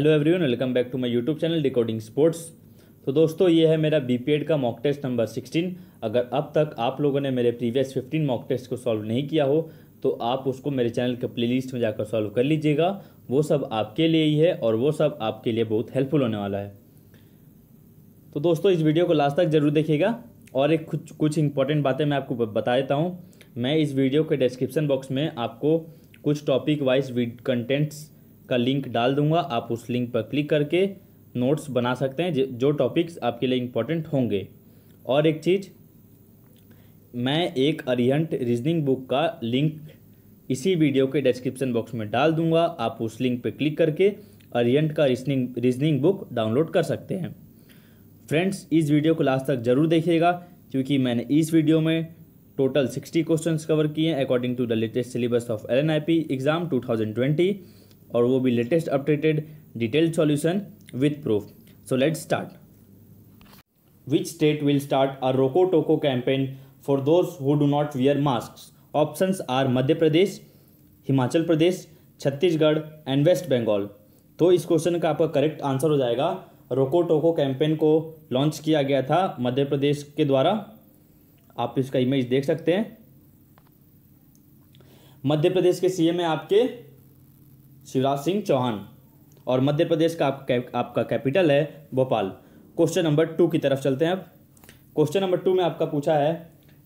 Hello everyone welcome back to my YouTube channel recording sports तो दोस्तों ये है मेरा एड का मॉक टेस्ट नंबर 16 अगर अब तक आप लोगों ने मेरे प्रीवियस 15 मॉक टेस्ट को सॉल्व नहीं किया हो तो आप उसको मेरे चैनल के प्लेलिस्ट में जाकर सॉल्व कर लीजिएगा वो सब आपके लिए ही है और वो सब आपके लिए बहुत हेल्पफुल होने वाला है तो दोस्तों इस वीडियो को लास्ट तक जरूर देखिएगा और एक कुछ कुछ इंपॉर्टेंट बातें मैं आपको बता देता हूँ मैं इस वीडियो के डिस्क्रिप्सन बॉक्स में आपको कुछ टॉपिक वाइज कंटेंट्स का लिंक डाल दूंगा आप उस लिंक पर क्लिक करके नोट्स बना सकते हैं जो टॉपिक्स आपके लिए इम्पोर्टेंट होंगे और एक चीज़ मैं एक अरिहंट रीजनिंग बुक का लिंक इसी वीडियो के डिस्क्रिप्शन बॉक्स में डाल दूंगा आप उस लिंक पर क्लिक करके अरियंट का रीजनिंग रीजनिंग बुक डाउनलोड कर सकते हैं फ्रेंड्स इस वीडियो को लास्ट तक ज़रूर देखिएगा क्योंकि मैंने इस वीडियो में टोटल सिक्सटी क्वेश्चंस कवर किए हैं according to the latest syllabus of L N I P exam 2020 और वो भी latest updated detailed solution with proof so let start which state will start a Roko Toko campaign for those who do not wear mask Options are Madhya Pradesh Himachal Pradesh Chhattisgarh and West Bengal तो इस question का आपका correct answer हो जाएगा रोको टोको कैंपेन को लॉन्च किया गया था मध्य प्रदेश के द्वारा आप इसका इमेज देख सकते हैं मध्य प्रदेश के सीएम है आपके शिवराज सिंह चौहान और मध्य प्रदेश का आपका कैपिटल है भोपाल क्वेश्चन नंबर टू की तरफ चलते हैं अब क्वेश्चन नंबर टू में आपका पूछा है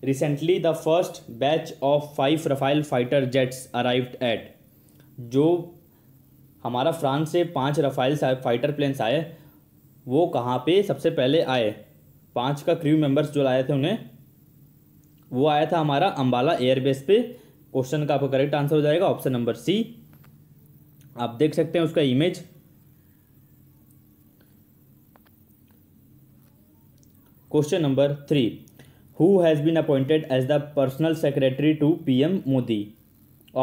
recently the first batch of five Rafale fighter jets arrived at जो हमारा फ्रांस से पांच रफाइल फाइटर प्लेन्स आए वो कहाँ पे सबसे पहले आए पांच का क्रू मेंबर्स जो आए थे उन्हें वो आया था हमारा अम्बाला एयरबेस पे क्वेश्चन का आपका करेक्ट आंसर हो जाएगा ऑप्शन नंबर सी आप देख सकते हैं उसका image question number three who has been appointed as the personal secretary to PM Modi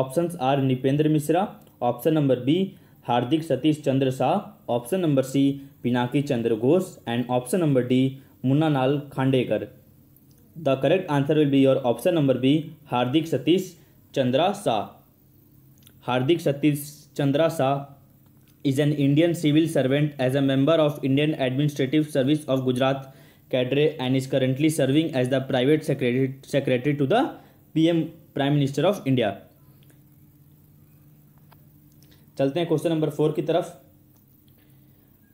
option are Nripendra Mishra option number B Hardik Satish Chandra Shah option number C Pinaki Chandra Ghosh and option number D Munna Lal Khandekar the correct answer will be your option number B Hardik Satish Chandra Shah Hardik Satish Chandra Shah is an Indian civil servant as a member of Indian administrative service of Gujarat cadre and is currently serving as the private secretary to the PM prime minister of India चलते हैं question number four की तरफ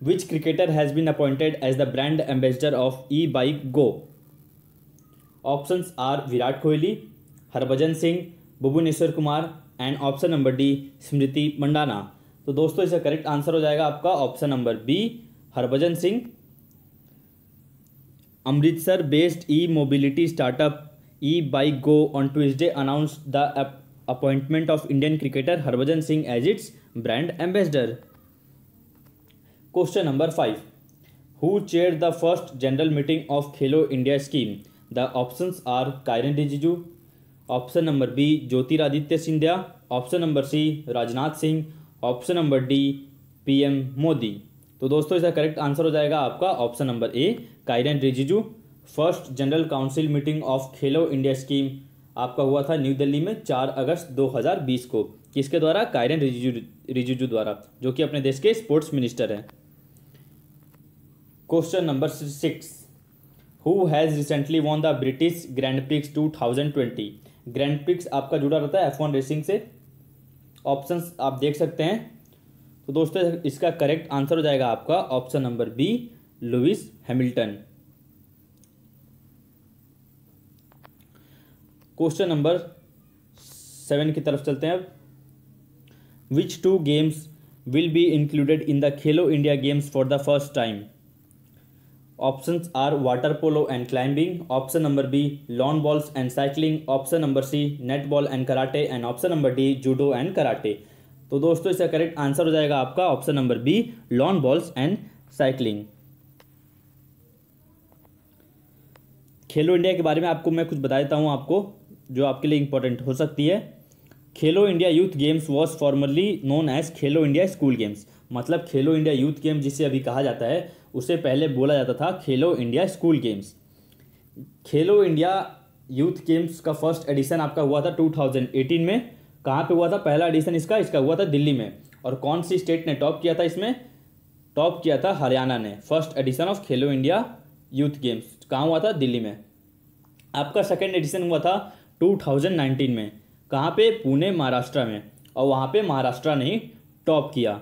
which cricketer has been appointed as the brand ambassador of E bike go option are Virat Kohli Harbhajan Singh Bhuvneshwar Kumar and option number D Smriti Mandhana तो दोस्तों इसका correct answer हो जाएगा आपका option number B Harbhajan Singh Amritsar based E mobility startup E bike go on Tuesday announce the appointment of Indian cricketer Harbhajan Singh as its brand ambassador question number five who chair the first general meeting of Khelo India scheme the options are Kiren Rijiju option number B Jyotiraditya Scindia option number C Rajnath Singh option number D PM Modi तो दोस्तों इसका correct answer हो जाएगा आपका option number A Kiren Rijiju first general council meeting of Khelo India scheme आपका हुआ था new Delhi में चार अगस्त 2020 को किसके द्वारा कायरन रिजिजू रिजिजू द्वारा जो कि अपने देश के स्पोर्ट्स मिनिस्टर हैं question number six who has recently won the British Grand Prix twenty grand prix आपका जुड़ा रहता है एफ वन रेसिंग से ऑप्शंस आप देख सकते हैं तो दोस्तों इसका करेक्ट आंसर हो जाएगा आपका option number B Lewis Hamilton question number seven की तरफ चलते हैं अब which two games will be included in the Khelo India games for the first time are water polo and climbing option number B b balls and and option number C netball and karate and option number D judo and karate तो दोस्तों इसका correct answer हो जाएगा आपका option number B lawn balls and cycling Khelo India के बारे में आपको मैं कुछ बता देता हूँ आपको जो आपके लिए इंपॉर्टेंट हो सकती है Khelo India youth games was formerly known as Khelo India school games मतलब खेलो इंडिया यूथ गेम जिसे अभी कहा जाता है उसे पहले बोला जाता था Khelo India school games Khelo India youth games का फर्स्ट एडिशन आपका हुआ था 2018 में कहाँ पे हुआ था पहला एडिशन इसका इसका हुआ था दिल्ली में और कौन सी स्टेट ने टॉप किया था इसमें टॉप किया था हरियाणा ने first edition of Khelo India youth games कहाँ हुआ था दिल्ली में आपका सेकेंड एडिशन हुआ था 2019 में कहाँ पे पुणे महाराष्ट्र में और वहाँ पे महाराष्ट्र ने ही टॉप किया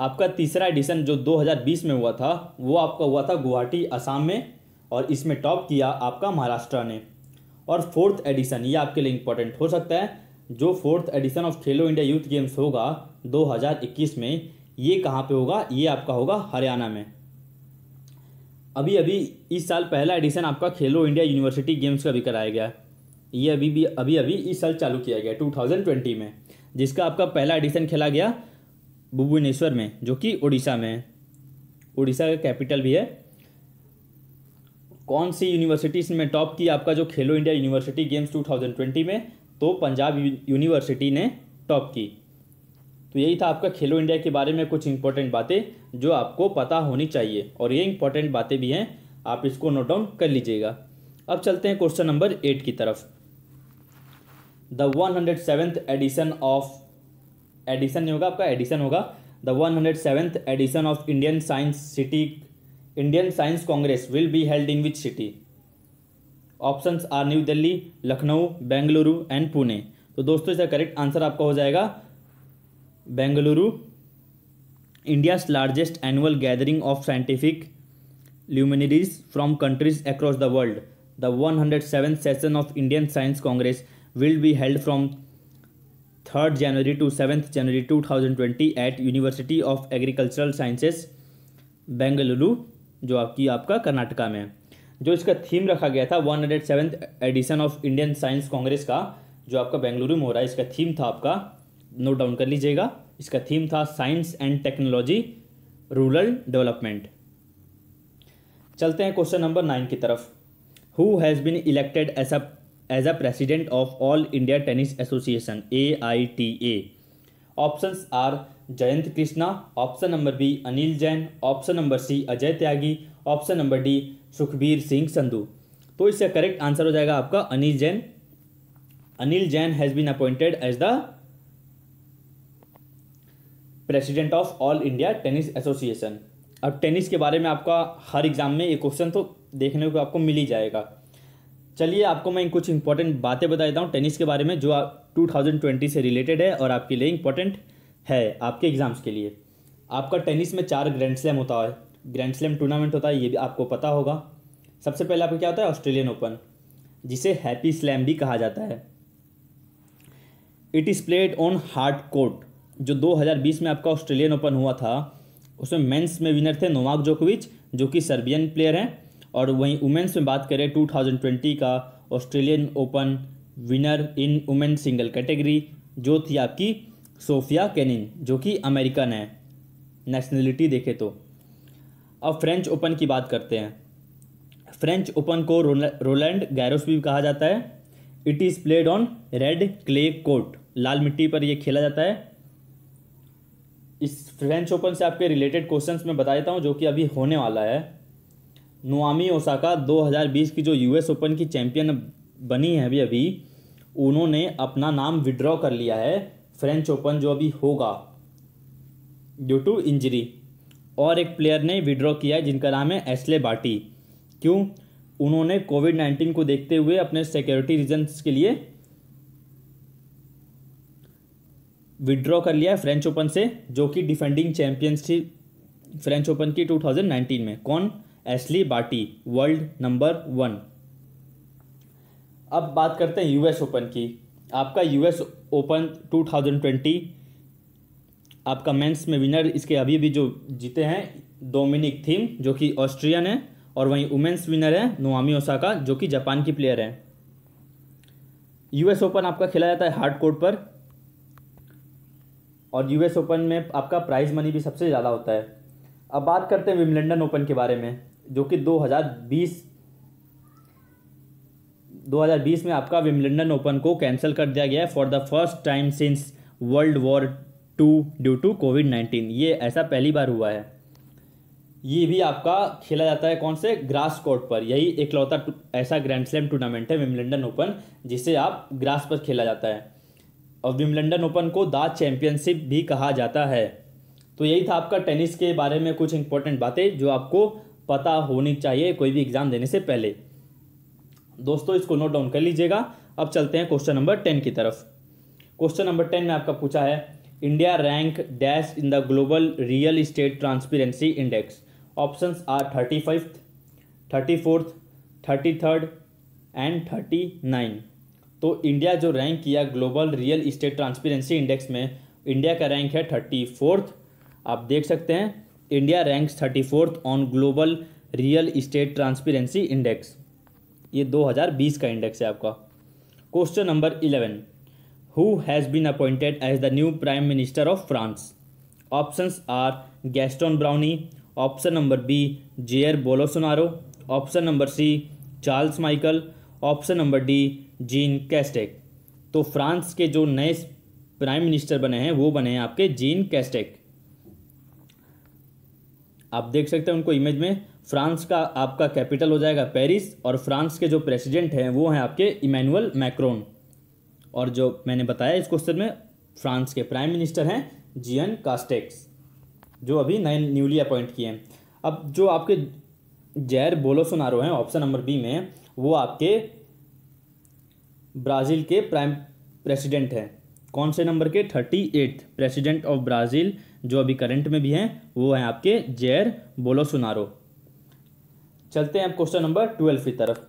आपका तीसरा एडिशन जो 2020 में हुआ था वो आपका हुआ था गुवाहाटी असम में और इसमें टॉप किया आपका महाराष्ट्र ने और फोर्थ एडिशन ये आपके लिए इम्पोर्टेंट हो सकता है जो fourth edition of Khelo India youth games होगा 2021 में ये कहाँ पे होगा ये आपका होगा हरियाणा में अभी अभी इस साल पहला एडिशन आपका खेलो इंडिया यूनिवर्सिटी गेम्स का भी कराया गया ये अभी भी अभी अभी इस साल चालू किया गया 2020 में जिसका आपका पहला एडिशन खेला गया भुवनेश्वर में जो कि उड़ीसा में है उड़ीसा का कैपिटल भी है कौन सी यूनिवर्सिटी इसमें टॉप की आपका जो खेलो इंडिया यूनिवर्सिटी गेम्स 2020 में तो पंजाब यूनिवर्सिटी ने टॉप की तो यही था आपका खेलो इंडिया के बारे में कुछ इंपॉर्टेंट बातें जो आपको पता होनी चाहिए और ये इंपॉर्टेंट बातें भी हैं आप इसको नोट डाउन कर लीजिएगा अब चलते हैं क्वेश्चन नंबर एट की तरफ the one hundred seventh edition of edition नहीं होगा आपका एडिशन होगा the one hundred seventh edition of Indian science city Indian science congress will be held in which city option are new Delhi Lucknow Bengaluru and Pune तो दोस्तों इसका correct answer आपका हो जाएगा Bengaluru India's largest annual gathering of scientific luminaries from countries across the world the one hundred seven session of Indian science congress will be held from third January to seventh January two thousand twenty eight university of agricultural sciences Bengaluru जो आपकी आपका कर्नाटका में है जो इसका theme रखा गया था one hundred seventh edition of Indian science congress का जो आपका बेंगलुरु में हो रहा है इसका थीम था आपका नोट डाउन कर लीजिएगा इसका थीम था science and technology rural development चलते हैं क्वेश्चन नंबर नाइन की तरफ who has been elected as a as a president of all India tennis association A I T A option are Jayant Krishna option number B Anil Jain option number C Ajay Tyagi option number D Sukhbir Singh Sandhu तो इसका correct answer हो जाएगा आपका Anil Jain Anil Jain has been appointed as the president of all India tennis association अब tennis के बारे में आपका हर एग्ज़ाम में ये क्वेश्चन तो देखने को आपको मिल ही जाएगा चलिए आपको मैं कुछ इंपॉर्टेंट बातें बता देता हूँ टेनिस के बारे में जो आप 2020 से रिलेटेड है और आपके लिए इंपॉर्टेंट है आपके एग्ज़ाम्स के लिए आपका टेनिस में चार ग्रैंड स्लैम होता है ग्रैंड स्लैम टूर्नामेंट होता है ये भी आपको पता होगा सबसे पहले आपका क्या होता है ऑस्ट्रेलियन ओपन जिसे हैप्पी स्लैम भी कहा जाता है it is played on hard court जो 2020 में आपका ऑस्ट्रेलियन ओपन हुआ था उसमें मेंस में विनर थे नोवाक जोकोविच जो कि सर्बियन प्लेयर हैं और वहीं वुमेंस में बात करें 2020 का Australian open winner in women single category जो थी आपकी सोफिया कैनिन जो कि अमेरिकन है नेशनलिटी देखे तो अब फ्रेंच ओपन की बात करते हैं फ्रेंच ओपन को रोलैंड गैरोस भी कहा जाता है it is played on red clay court लाल मिट्टी पर यह खेला जाता है इस फ्रेंच ओपन से आपके रिलेटेड क्वेश्चंस मैं बता देता हूँ जो कि अभी होने वाला है नोआमी ओसाका 2020 की जो यूएस ओपन की चैंपियन बनी है अभी अभी उन्होंने अपना नाम विड्रॉ कर लिया है फ्रेंच ओपन जो अभी होगा ड्यू टू इंजरी और एक प्लेयर ने विड्रॉ किया है जिनका नाम है एसले बाटी क्यों उन्होंने कोविड नाइन्टीन को देखते हुए अपने सिक्योरिटी रीजन के लिए विड्रॉ कर लिया है फ्रेंच ओपन से जो कि डिफेंडिंग चैंपियंस थी फ्रेंच ओपन की 2019 में कौन एस्ली बाटी वर्ल्ड नंबर वन अब बात करते हैं यूएस ओपन की आपका यूएस ओपन 2020 आपका मेंस में विनर इसके अभी भी जो जीते हैं डोमिनिक थीम जो कि ऑस्ट्रियन है और वहीं वुमेंस विनर है नोआमी ओसाका जो कि जापान की प्लेयर है यूएस ओपन आपका खेला जाता है हार्ड कोर्ट पर और यूएस ओपन में आपका प्राइज़ मनी भी सबसे ज़्यादा होता है अब बात करते हैं विमलंडन ओपन के बारे में जो कि 2020 2020 में आपका विमलिंडन ओपन को कैंसिल कर दिया गया है for the first time since world war two due to covid nineteen ये ऐसा पहली बार हुआ है ये भी आपका खेला जाता है कौन से ग्रास कोर्ट पर यही इकलौता ऐसा ग्रैंड स्लैम टूर्नामेंट है विमलिंडन ओपन जिसे आप ग्रास पर खेला जाता है और विमलिंडन ओपन को दा चैम्पियनशिप भी कहा जाता है तो यही था आपका टेनिस के बारे में कुछ इंपॉर्टेंट बातें जो आपको पता होनी चाहिए कोई भी एग्ज़ाम देने से पहले दोस्तों इसको नोट डाउन कर लीजिएगा अब चलते हैं क्वेश्चन नंबर टेन की तरफ क्वेश्चन नंबर टेन में आपका पूछा है India rank dash in the global real estate transparency index options are thirty five thirty fourth thirty third and thirty nine तो इंडिया जो रैंक किया global real estate transparency index में India का rank है थर्टी फोर्थ आप देख सकते हैं India ranks thirty fourth on global real estate transparency index ये 2020 का इंडेक्स है आपका question number eleven who has been appointed as the new prime minister of France options are Gaston Browne option number B Jair Bolsonaro option number C Charles Michel option number D Jean Castex तो France के जो नए prime minister बने हैं वो बने हैं आपके जीन कैस्टेक आप देख सकते हैं उनको इमेज में फ्रांस का आपका कैपिटल हो जाएगा पेरिस और फ्रांस के जो प्रेसिडेंट हैं वो हैं आपके इमैनुअल मैक्रोन और जो मैंने बताया इस क्वेश्चन में फ्रांस के प्राइम मिनिस्टर हैं जियन कास्टेक्स जो अभी नए न्यूली अपॉइंट किए हैं अब जो आपके जैर बोलोसोनारो हैं ऑप्शन नंबर बी में वो आपके ब्राज़ील के प्राइम प्रेसिडेंट हैं कौन से नंबर के thirty eighth president of Brazil जो अभी करंट में भी हैं वो हैं आपके बोलो बोलोसुनारो चलते हैं अब क्वेश्चन नंबर ट्वेल्व की तरफ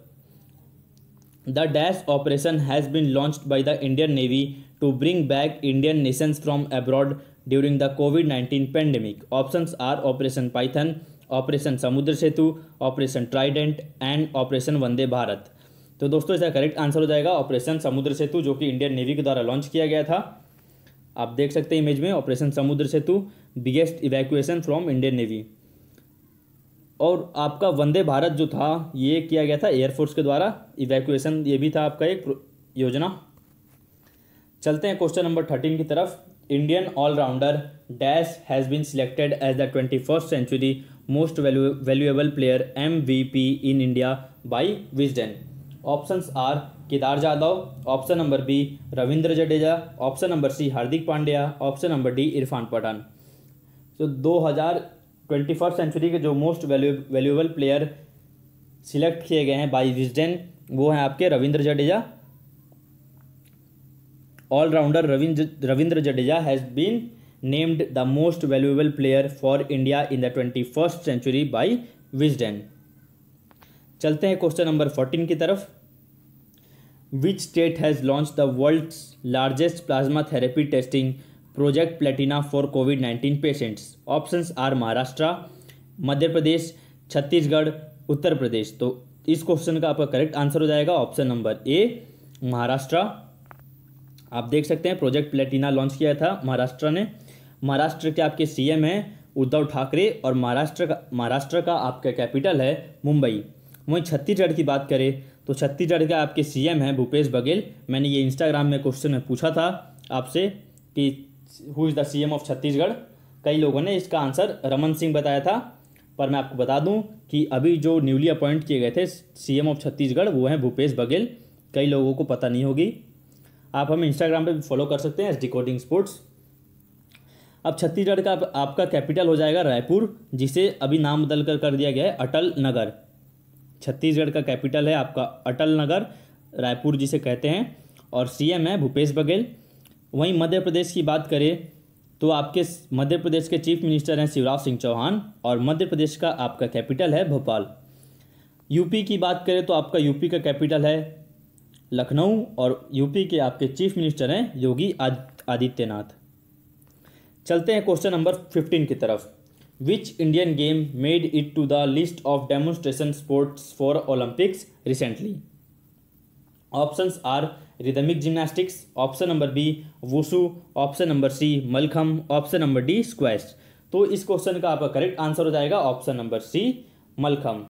the dash operation has been launch by the Indian navy to bring back Indian nations from abroad during the Covid nineteen pandemic option are operation python operation Samudra Setu operation trident and operation Vande Bharat तो दोस्तों इसका correct answer हो जाएगा operation Samudra सेतु जो कि Indian navy के द्वारा launch किया गया था आप देख सकते हैं इमेज में operation Samudra Setu biggest evacuation from Indian navy और आपका वंदे भारत जो था ये किया गया था एयरफोर्स के द्वारा इवैक्यूएशन ये भी था आपका एक योजना चलते हैं क्वेश्चन नंबर थर्टीन की तरफ Indian allrounder dash has been selected as the twenty first century most valuable player M V P in India by Wisden options are Kedar Jadhav option number B Ravindra Jadeja option number C Hardik Pandya option number D Irfan Pathan तो दो हज़ार twenty first century के जो most valuable player select किए गए हैं by Wisden वो हैं आपके Ravindra Jadeja allrounder Ravindra Ravindra Jadeja has been named the most valuable player for India in the twenty first century by Wisden चलते हैं क्वेश्चन नंबर फोर्टीन की तरफ which state has launch the world largest plasma therapy testing project platina for covid nineteen patients option are Maharashtra Madhya Pradesh Chhattisgarh Uttar Pradesh तो इस question का आपका correct answer हो जाएगा ऑप्शन नंबर ए महाराष्ट्र आप देख सकते हैं प्रोजेक्ट प्लेटिना लॉन्च किया था महाराष्ट्र ने महाराष्ट्र के आपके सीएम हैं उद्धव ठाकरे और महाराष्ट्र का महाराष्ट्र का आपका कैपिटल है मुंबई वहीं छत्तीसगढ़ की बात करें तो छत्तीसगढ़ के आपके सीएम हैं भूपेश बघेल मैंने ये इंस्टाग्राम में क्वेश्चन में पूछा था आपसे कि who is the CM of Chhattisgarh कई लोगों ने इसका आंसर रमन सिंह बताया था पर मैं आपको बता दूं कि अभी जो न्यूली अपॉइंट किए गए थे सीएम ऑफ छत्तीसगढ़ वो हैं भूपेश बघेल कई लोगों को पता नहीं होगी आप हमें इंस्टाग्राम पे भी फॉलो कर सकते हैं एस डिकोडिंग स्पोर्ट्स अब छत्तीसगढ़ का आपका कैपिटल हो जाएगा रायपुर जिसे अभी नाम बदल कर कर दिया गया है अटल नगर छत्तीसगढ़ का कैपिटल है आपका अटल नगर रायपुर जिसे कहते हैं और सीएम है भूपेश बघेल वहीं मध्य प्रदेश की बात करें तो आपके मध्य प्रदेश के चीफ मिनिस्टर हैं शिवराज सिंह चौहान और मध्य प्रदेश का आपका कैपिटल है भोपाल यूपी की बात करें तो आपका यूपी का कैपिटल है लखनऊ और यूपी के आपके चीफ मिनिस्टर हैं योगी आदित्यनाथ चलते हैं क्वेश्चन नंबर फिफ्टीन की तरफ which Indian game made it to the list of demonstration sports for Olympics recently? Options are rhythmic gymnastics, option number B wushu option number C Mallakhamb option number D squash तो इस question का आपका correct answer हो जाएगा option number C Mallakhamb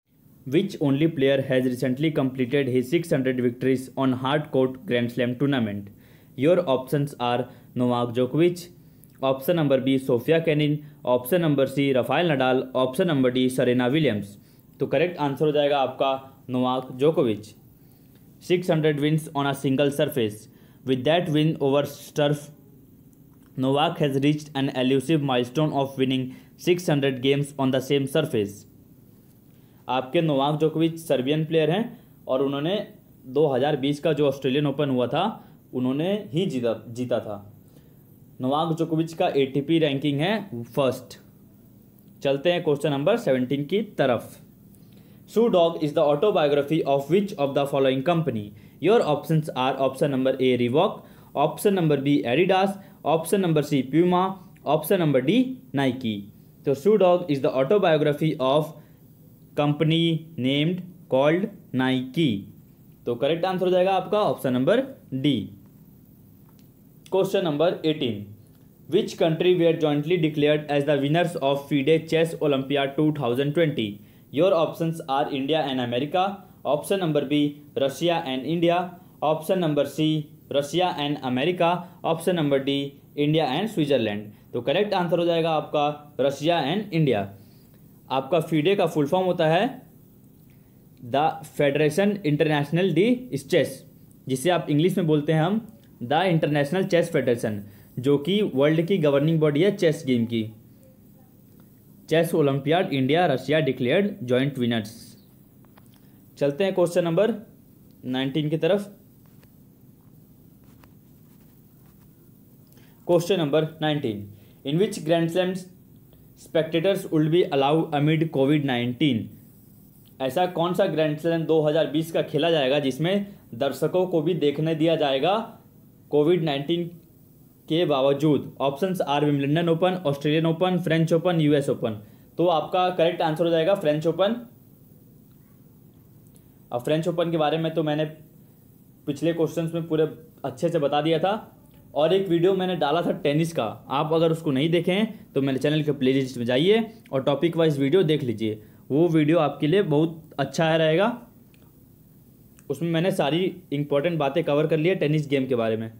which only player has recently completed ही six hundred victories on hard court grand slam tournament your options are Novak जोकोविच option number B Sofia Kenin option number C Rafael Nadal option number D Serena Williams तो correct answer हो जाएगा आपका Novak जोकोविच 600 wins on a single surface with that win over Struff Novak has elusive milestone of winning six 600 games on the same surface आपके Novak जोकोविच Serbian player हैं और उन्होंने 2020 का जो ऑस्ट्रेलियन ओपन हुआ था उन्होंने ही जीता जीता था नोवाक जोकोविच का एटीपी रैंकिंग है फर्स्ट चलते हैं क्वेश्चन नंबर सेवनटीन की तरफ shoe dog is the autobiography of which of the following company your option are option number A Reebok option number B Adidas option number C Puma option number D Nike तो shoe dog is the autobiography of company named called Nike तो correct answer हो जाएगा आपका option number D question number eighteen which country were jointly declared as the winners of FIDE chess olympiad to thousand twenty your option are India and America option number B Russia and India option number C Russia and America option number D India and Switzerland तो correct answer हो जाएगा आपका Russia and India आपका FIDE का full form होता है the federation international de chess जिसे आप इंग्लिश में बोलते हैं हम द इंटरनेशनल चेस फेडरेशन जो कि वर्ल्ड की गवर्निंग बॉडी है चेस गेम की chess olympiad India Russia declared joint winners चलते हैं क्वेश्चन नंबर नाइनटीन की तरफ question number nineteen in which grand slam spectators will be allow amid covid nineteen ऐसा कौन सा ग्रैंड स्लैम 2020 का खेला जाएगा जिसमें दर्शकों को भी देखने दिया जाएगा कोविड नाइन्टीन के बावजूद options are Wimbledon open Australian open French open US open तो आपका करेक्ट आंसर हो जाएगा फ्रेंच ओपन अब फ्रेंच ओपन के बारे में तो मैंने पिछले क्वेश्चंस में पूरे अच्छे से बता दिया था और एक वीडियो मैंने डाला था टेनिस का आप अगर उसको नहीं देखें तो मेरे चैनल के प्लेलिस्ट में जाइए और टॉपिक वाइज वीडियो देख लीजिए वो वीडियो आपके लिए बहुत अच्छा रहेगा उसमें मैंने सारी इंपॉर्टेंट बातें कवर कर लिया टेनिस गेम के बारे में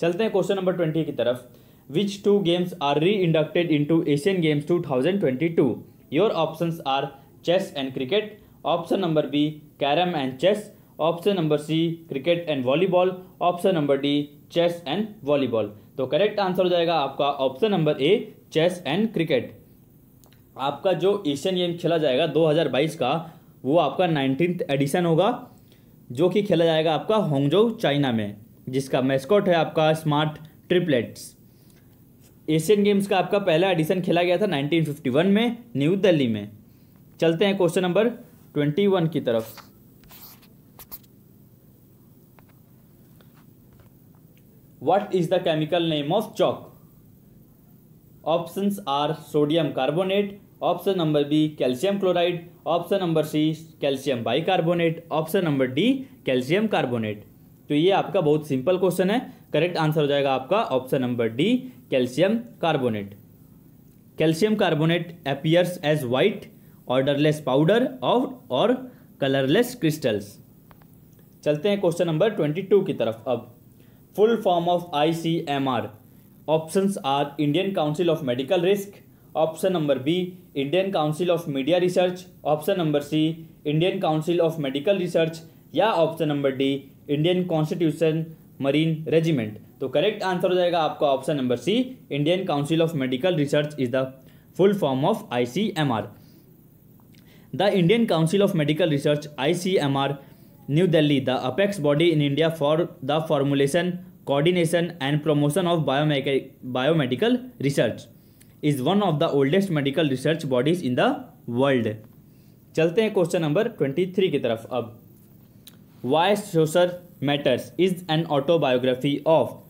चलते हैं क्वेश्चन नंबर ट्वेंटी की तरफ which two games are reinducted to Asian games two thousand twenty two your option are chess and cricket option number B carrom and chess option number C cricket and volleyball option number D chess and volleyball तो correct answer हो जाएगा आपका option number A chess and cricket आपका जो Asian game खेला जाएगा 2022 का वो आपका नाइनटीन एडिशन होगा जो कि खेला जाएगा आपका होंगजो चाइना में जिसका मेस्कॉट है आपका स्मार्ट ट्रिपलेट्स एशियन गेम्स का आपका पहला एडिशन खेला गया था 1951 में न्यू दिल्ली में चलते हैं क्वेश्चन नंबर 21 की तरफ what is the chemical name of chalk options are sodium carbonate option number B calcium chloride option number C calcium bicarbonate option number D calcium carbonate तो ये आपका बहुत सिंपल क्वेश्चन है करेक्ट आंसर हो जाएगा आपका option number D calcium carbonate calcium carbonate appears as white odourless powder of और colourless crystals चलते हैं क्वेश्चन नंबर ट्वेंटी टू की तरफ अब full form of I C M R option are Indian council of medical risk option number B Indian council of media research option number C Indian council of medical research या option number D Indian constitution marine regiment तो correct answer हो जाएगा आपका option number C Indian council of medical research is the full form of I C M R the Indian council of medical research I C M R new Delhi the apex body in India for the formulation coordination and promotion of biomedical research is one of the oldest medical research bodies in the world चलते हैं question number twenty three की तरफ अब Why Saucer Matters is an autobiography of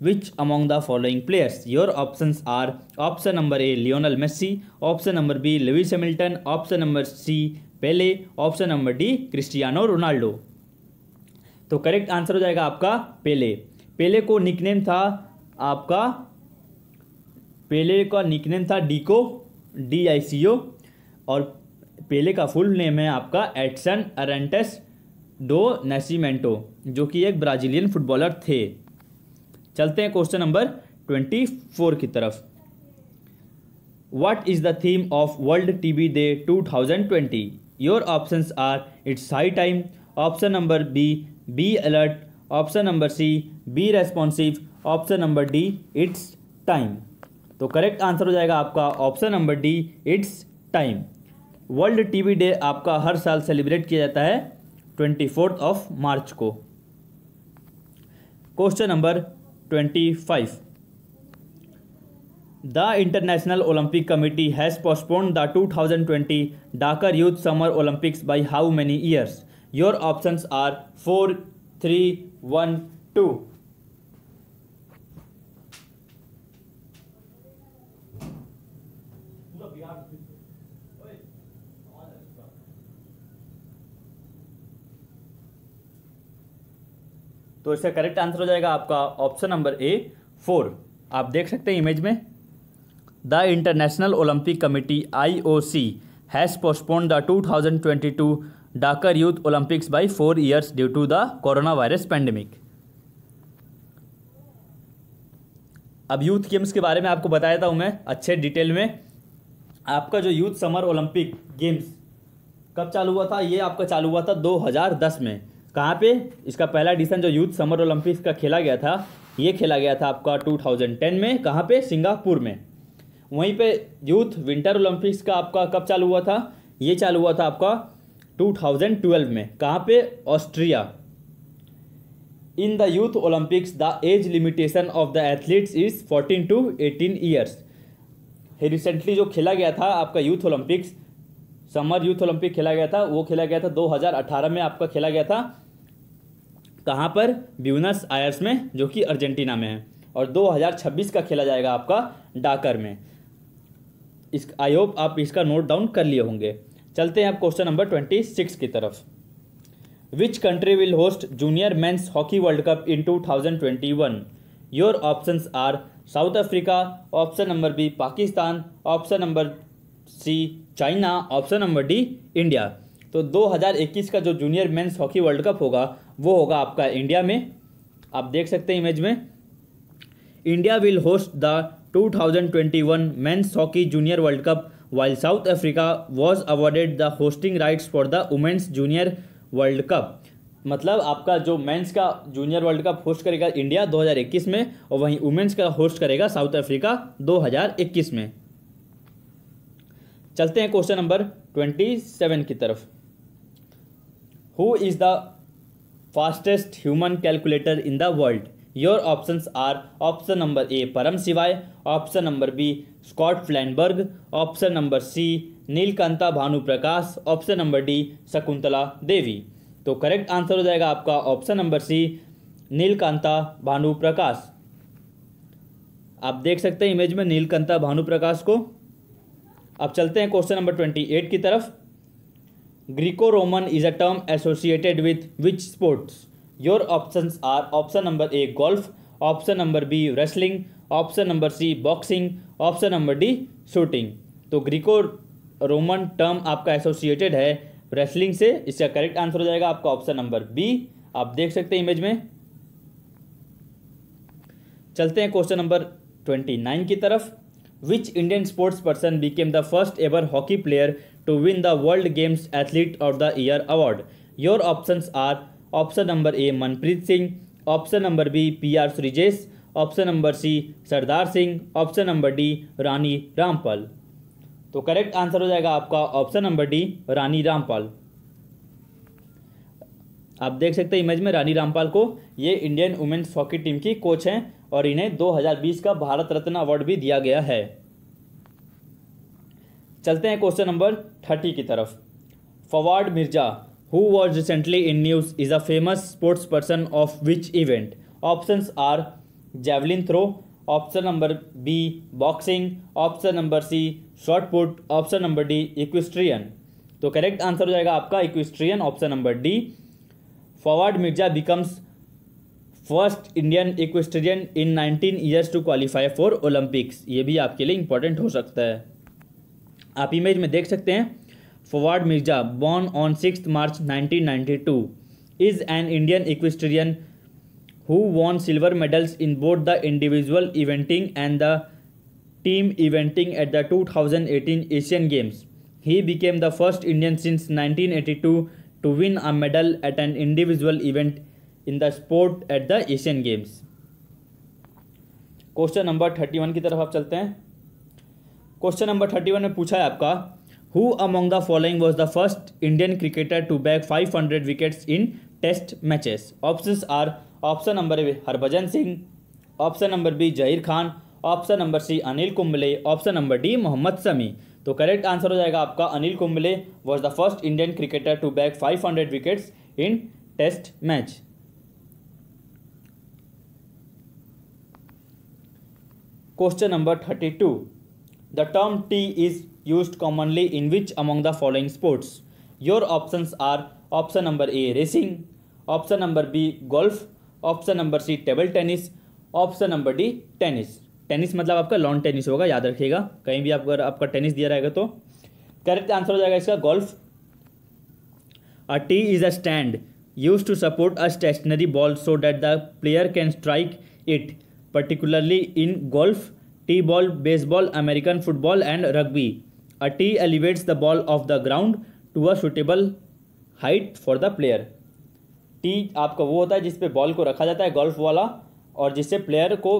which among the following players? Your options are option number A Lionel Messi, option number B Lewis Hamilton, option number C Pele, option number D Cristiano Ronaldo तो correct answer हो जाएगा आपका पेले पेले को nickname था आपका पेले का nickname था डीको D I सी ओ और पेले का फुल नेम है आपका एडसन अरेंटस डो नेसीमेंटो जो कि एक ब्राज़ीलियन फुटबॉलर थे चलते हैं क्वेश्चन नंबर ट्वेंटी फोर की तरफ what is the theme of world T V day two thousand twenty your option are it's high time option number B be alert option number C be responsive option number D it's time तो correct answer हो जाएगा आपका option number D it's time world T V day आपका हर साल celebrate किया जाता है ट्वेंटी फोर्थ ऑफ मार्च को question number twenty five the international Olympic committee has postpone the two thousand twenty Dakar youth summer Olympics by how many years your options are four three one two तो इसका correct answer हो जाएगा आपका option number ए four आप देख सकते हैं image में the international Olympic committee I O C has postpone the two thousand twenty two Dakar youth Olympics by four years due to the corona virus pandemic अब youth games के बारे में आपको बताया था मैं अच्छे डिटेल में आपका जो यूथ समर ओलंपिक गेम्स कब चालू हुआ था ये आपका चालू हुआ था दो हजार दस में कहाँ पे इसका पहला एडिशन जो यूथ समर ओलंपिक्स का खेला गया था ये खेला गया था आपका 2010 में कहाँ पे सिंगापुर में वहीं पे यूथ विंटर ओलंपिक्स का आपका कब चालू हुआ था ये चालू हुआ था आपका 2012 में कहाँ पे Austria in the youth Olympics the age limitation of the athletes is 14 to 18 years recently जो खेला गया था आपका youth Olympics summer youth Olympic खेला गया था वो खेला गया था 2018 में आपका खेला गया था कहाँ पर ब्यूनस आयर्स में जो कि अर्जेंटीना में है और 2026 का खेला जाएगा आपका डाकर में इस आई होप आप इसका नोट डाउन कर लिए होंगे चलते हैं आप क्वेश्चन नंबर ट्वेंटी सिक्स की तरफ which country will host junior men's hockey world cup in two thousand twenty one your option are South Africa option number B Pakistan option number C China option number D India तो 2021 का जो junior men's hockey world cup होगा वो होगा आपका India में आप देख सकते हैं इमेज में India will host the 2021 men's hockey junior world cup while South Africa was awarded the hosting rights for the Women's junior world cup मतलब आपका जो मेंस का जूनियर वर्ल्ड कप होस्ट करेगा इंडिया 2021 में और वहीं वुमेंस का होस्ट करेगा साउथ अफ्रीका 2021 में चलते हैं क्वेश्चन नंबर 27 की तरफ who is the fastest human calculator in the world your option are option number A Param Shivay option number B Scott Flansburg option number C Neelakanta Bhanuprakash option number D Shakuntala Devi तो correct answer हो जाएगा आपका option number C Neelakanta Bhanuprakash आप देख सकते हैं image में नीलकंता भानुप्रकाश को अब चलते हैं क्वेश्चन नंबर ट्वेंटी एट की तरफ Greco Roman is a term associated with which sports your option are option number A golf option number B wrestling option number C boxing option number D shooting तो Greco Roman term आपका associated है wrestling से इसका correct answer हो जाएगा आपका option number B आप देख सकते हैं इमेज में चलते हैं क्वेश्चन नंबर ट्वेंटी नाइन की तरफ which Indian sports person became the first ever hockey player to win the world games athlete of the year award your option are option number A Manpreet Singh option number B P R Srijesh, option number C Sardar Singh option number D Rani Rampal तो correct answer हो जाएगा आपका option number D Rani Rampal आप देख सकते हैं image में रानी रामपाल को ये इंडियन वुमेन्स हॉकी टीम की कोच हैं और इन्हें 2020 का भारत रत्न अवार्ड भी दिया गया है चलते हैं क्वेश्चन नंबर थर्टी की तरफ Fouaad Mirza who was recently in news is a famous sports person of which event options are javelin throw option number B boxing option number C shot put option number D equestrian तो correct answer हो जाएगा आपका equestrian option number D Fouaad Mirza becomes first Indian equestrian in 19 years to qualify for Olympics ये भी आपके लिए important हो सकता है आप इमेज में देख सकते हैं Fouaad Mirza born on six March 1992 is an Indian equestrian who won silver medals in both the individual eventing and the team eventing at the 2018 Asian games he became the first Indian since 1982 to win a medal at an individual event in the sport at the Asian games question number thirty one की तरफ आप चलते हैं question number thirty one में पूछा है आपका who among the following was the first Indian cricketer to bag five hundred wickets in test matches option are option number A Harbhajan Singh option number B Zaheer Khan option number C Anil Kumble option number D Mohammed Shami तो correct answer हो जाएगा आपका Anil Kumble was the first Indian cricketer to bag hundred wickets in test match question number thirty two The term T is used commonly in which among the following sports? Your options are option number A racing, option number B golf, option number C table tennis option number D tennis tennis मतलब आपका long tennis होगा याद रखिएगा कहीं भी आप अगर आपका टेनिस दिया रहेगा तो करेक्ट आंसर हो जाएगा इसका golf a tee is a stand use to support a stationary ball so that the player can strike it particularly in golf tee ball baseball American football and rugby a tee elevates the ball off the ground to a suitable height for the player tee आपका वो होता है जिस पे ball को रखा जाता है गोल्फ वाला और जिससे प्लेयर को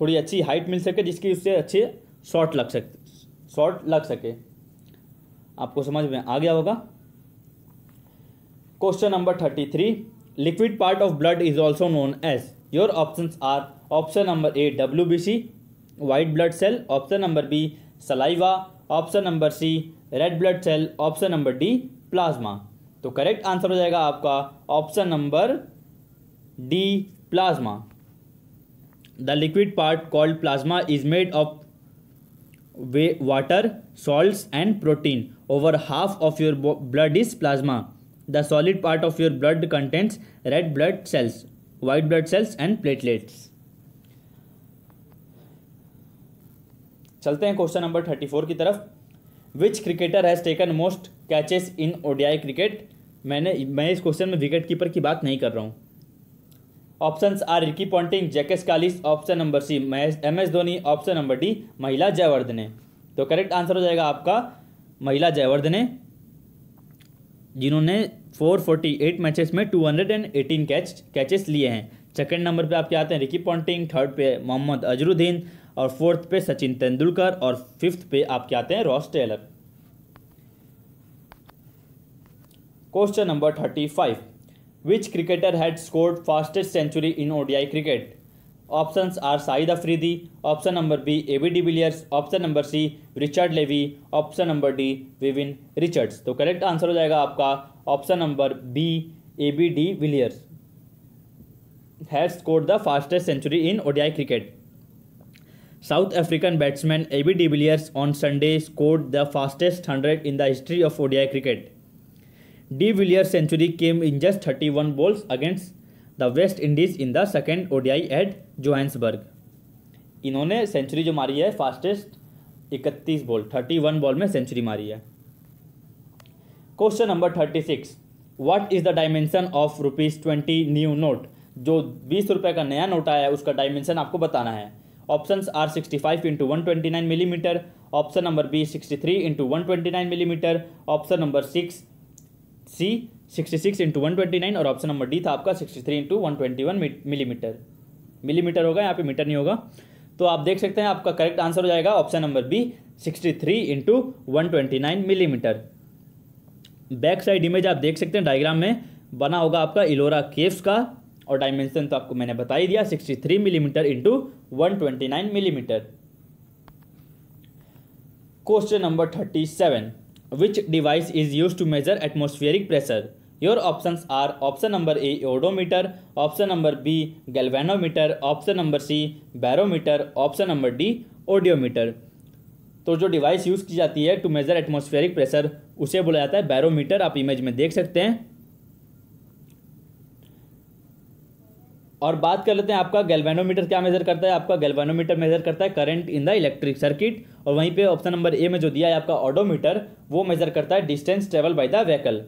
थोड़ी अच्छी हाइट मिल सके जिसकी उससे अच्छे शॉट लग सके शॉट लग सके आपको समझ में आ गया होगा question number thirty three liquid part of blood is also known as your option are option number A W B C white blood cell option number B saliva option number C red blood cell option number D plasma तो correct answer हो जाएगा आपका option number D plasma the liquid part called plasma is made of way water salt and protein over half of your blood is plasma the solid part of your blood contents red blood cells white blood cells and platelets चलते हैं question number thirty four की तरफ which cricketer has taken most catches in ODI cricket मैंने मैं इस question में wicket keeper की बात नहीं कर रहा हूँ option are Ricky Ponting Jacques Kallis option number C M S Dhoni option number D Mahela Jayawardene तो करेक्ट आंसर हो जाएगा आपका महिला जयवर्धने जिन्होंने फोर फोर्टी एट मैचेस में two hundred and eighteen catch catches लिए हैं सेकेंड नंबर पे आपके आते हैं रिकी पॉन्टिंग थर्ड पे मोहम्मद अजरुद्दीन और फोर्थ पे सचिन तेंदुलकर और फिफ्थ पे आपके आते हैं Ross Taylor question number thirty five which cricketer had scored fastest century in ODI cricket option are Shahid Afridi option number B A B de Villiers option number C Richard Levi option number D Vivian Richards तो correct answer हो जाएगा आपका option number B A B de Villiers had scored the fastest century in ODI cricket South African batsman A.B. de Villiers on Sunday scored the fastest 100 in the history of ODI cricket. De Villiers' century came in just 31 balls against the West Indies in the second ODI at Johannesburg इन्होंने century जो मारी है fastest इकतीस ball thirty one ball में century मारी है question number thirty six what is the dimension of rupees twenty new note जो बीस रुपये का नया नोट आया है उसका डायमेंशन आपको बताना है option are sixty five into one twenty nine millimetre option number B sixty three into one twenty nine millimetre option number six C sixty six into one twenty nine और option number D था आपका sixty three into one twenty one millimetre millimetre होगा यहाँ पे metre नहीं होगा तो आप देख सकते हैं आपका करेक्ट आंसर हो जाएगा option number B sixty three into one twenty nine millimetre back side image आप देख सकते हैं डायग्राम में बना होगा आपका इलोरा केव्स का और डायमेंशन तो आपको मैंने बता ही दिया 63 millimetre into one millimetre question number thirty seven which device is use to measure atmospheric pressure your options are option number A odometer option number B galvanometer option number C barometer option number D audiometer तो जो device use की जाती है to measure atmospheric pressure उसे बोला जाता है barometer आप इमेज में देख सकते हैं और बात कर लेते हैं आपका गैल्वेनोमीटर क्या मेजर करता है आपका गैल्वेनोमीटर मेजर करता है current in the electric circuit और वहीं पे ऑप्शन नंबर ए में जो दिया है आपका ऑडोमीटर वो मेजर करता है distance travel by the vehicle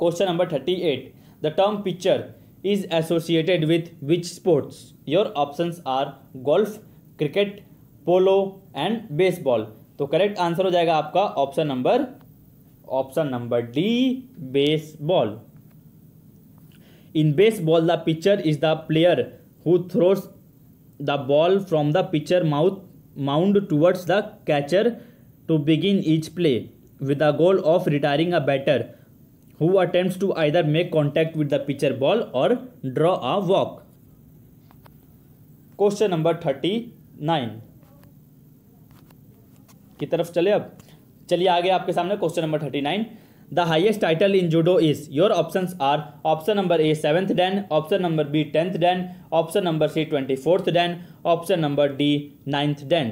question number thirty eight the term pitcher is associated with which sports your option are golf cricket polo and baseball तो करेक्ट आंसर हो जाएगा आपका option number option number D baseball in baseball the pitcher is the player who throws the ball from the pitcher mouth mound towards the catcher to begin each play with the goal of retiring a batter who attempt to either make contact with the pitcher ball और draw a walk question number thirty nine की तरफ चले अब चलिए आगे आपके सामने question number thirty nine the highest title in judo is your option are option number A seventh dan option number B tenth dan option number C twenty fourth dan option number D ninth dan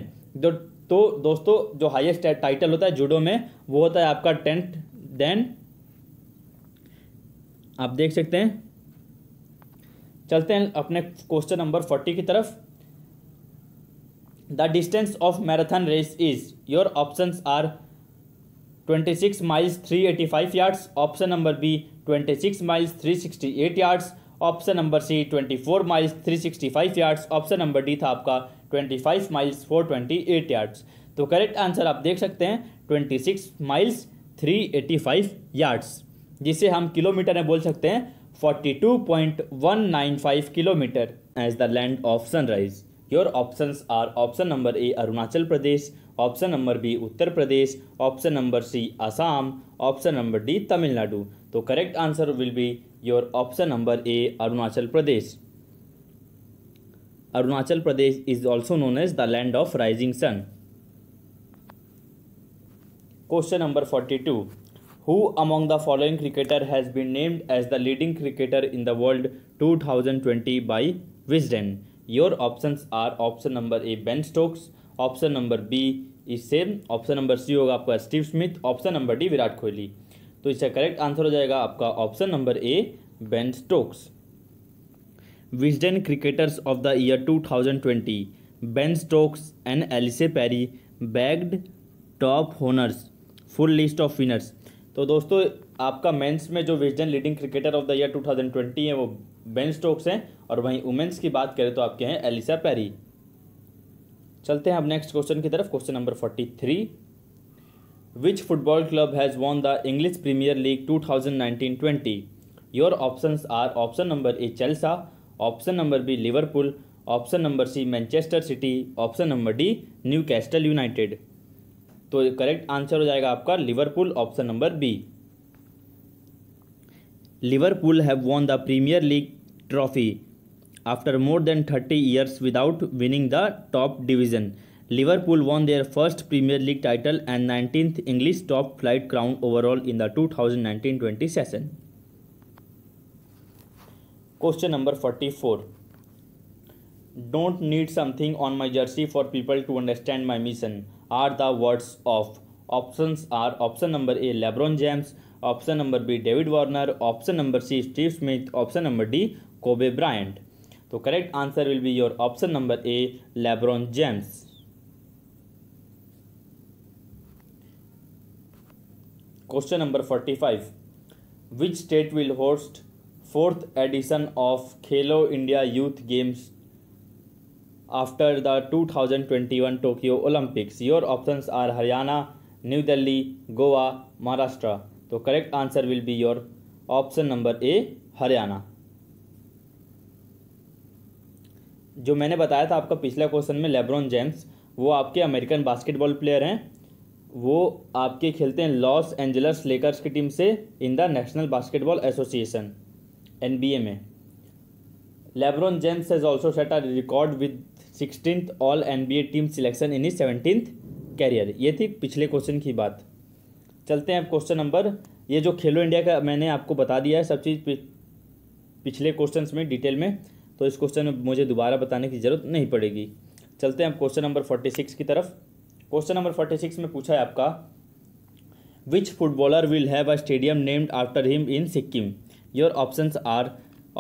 तो दोस्तों जो highest title होता है judo में वो होता है आपका टेंथ डैन आप देख सकते हैं चलते हैं अपने क्वेश्चन नंबर फोर्टी की तरफ the distance of marathon race is your options are twenty six miles three eighty five yards option number B twenty six miles three sixty eight yards option number C twenty four miles three sixty five yards option number D था आपका twenty five miles four twenty eight yards तो correct answer आप देख सकते हैं twenty six miles three eighty five yards जिसे हम kilometre में बोल सकते हैं forty two point one nine five kilometre as the land of sunrise your options are option number A Arunachal Pradesh option number B Uttar Pradesh option number C Assam option number D Tamil Nadu तो correct answer will be your option number A Arunachal Pradesh Arunachal Pradesh is also known as the land of rising sun question number forty two Who among the following cricketer has been named as the leading cricketer in the world 2020 by Wisden? Your options are option number A Ben Stokes, option number B इससे option number C होगा आपका Steve Smith option number D Virat Kohli तो इसका correct answer हो जाएगा आपका option number A Ben Stokes Wisden cricketers of the year 2020 Ben Stokes and Ellyse Perry bagged top honours full list of winners तो दोस्तों आपका मेंस में जो Wisden leading cricketer of the year 2020 है वो बेन स्टोक्स हैं और वहीं वुमेंस की बात करें तो आपके हैं एलिसा पैरी चलते हैं अब नेक्स्ट क्वेश्चन की तरफ question number forty three which football club has won the English Premier League two thousand nineteen twenty your option are option number A Chelsea option number B Liverpool option number C Manchester City option number D Newcastle United तो correct answer हो जाएगा आपका Liverpool option number B Liverpool have won the Premier League trophy after more than 30 years without winning the top division. Liverpool won their first Premier League title and 19th English top flight crown overall in the 2019-20 season. Question number 44. Don't need something on my jersey for people to understand my mission are the words of. Options are option number A LeBron James, option number B David Warner, option number C Steve Smith, option number D Kobe Bryant. तो correct answer will be your option number A LeBron James question number forty five which state will host fourth edition of Khelo India youth Games after the two thousand twenty one Tokyo Olympics your option are Haryana New Delhi Goa Maharashtra तो correct answer will be your option number A Haryana जो मैंने बताया था आपका पिछला question में LeBron James वो आपके अमेरिकन बास्केटबॉल प्लेयर हैं वो आपके खेलते हैं लॉस एंजलस लेकर्स की टीम से in the National Basketball Association N में LeBron James has also set a record with sixteen all N team selection in is seventeen career ये थी पिछले क्वेश्चन की बात चलते हैं अब क्वेश्चन नंबर ये जो खेलो इंडिया का मैंने आपको बता दिया है सब चीज़ पिछले क्वेश्चंस में डिटेल में तो इस क्वेश्चन में मुझे दोबारा बताने की ज़रूरत नहीं पड़ेगी चलते हैं अब क्वेश्चन नंबर फोर्टी सिक्स की तरफ क्वेश्चन नंबर फोर्टी सिक्स में पूछा है आपका which footballer will have a stadium named after him in Sikkim your options are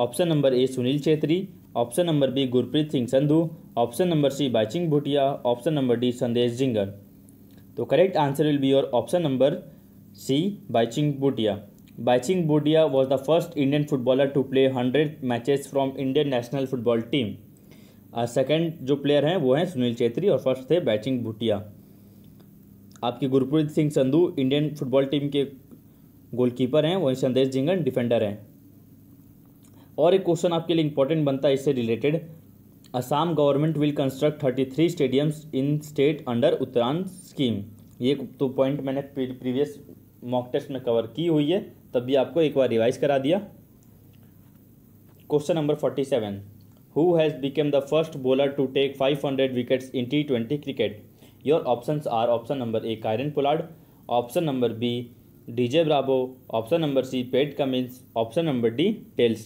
option number A Sunil Chhetri option number B Gurpreet Singh Sandhu option number C Baichung Bhutia option number D Sandesh Jhingan तो correct answer will be your option number C Baichung Bhutia Baichung Bhutia was the first Indian footballer to play hundred matches from Indian national football team second जो player हैं वो हैं सुनील चेत्री और first थे बैचिंग भुटिया आपके Gurpreet Singh Sandhu Indian football team के goalkeeper हैं वहीं संदेश जिंगन डिफेंडर हैं और एक क्वेश्चन आपके लिए इंपॉर्टेंट बनता है इससे related Assam government will construct thirty three stadiums in state under उत्तरांत स्कीम ये तो पॉइंट मैंने प्रीवियस मॉक टेस्ट में कवर की हुई है तब भी आपको एक बार रिवाइज करा दिया question number forty seven who has become the first bowler to take five hundred wickets in T twenty cricket your option are option number A Kieron Pollard option number B DJ Bravo option number C Pat Cummins option number D Dale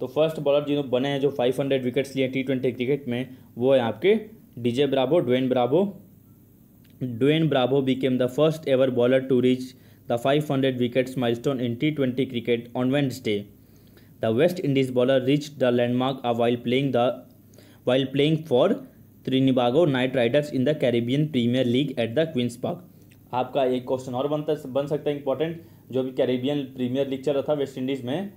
तो first bowler जिन्होंने बने हैं जो five hundred wickets लिए T twenty cricket में वो है आपके DJ Bravo Dwayne Bravo Dwayne Bravo became the first ever bowler to reach the 500 wickets milestone in T20 cricket on Wednesday. The West Indies bowler reached the landmark uh, while playing the while playing for Trinbago Knight Riders in the Caribbean Premier League at the Queen's Park आपका एक question और बनता बन सकता है important जो भी Caribbean premiere league चल रहा था वेस्ट इंडीज़ में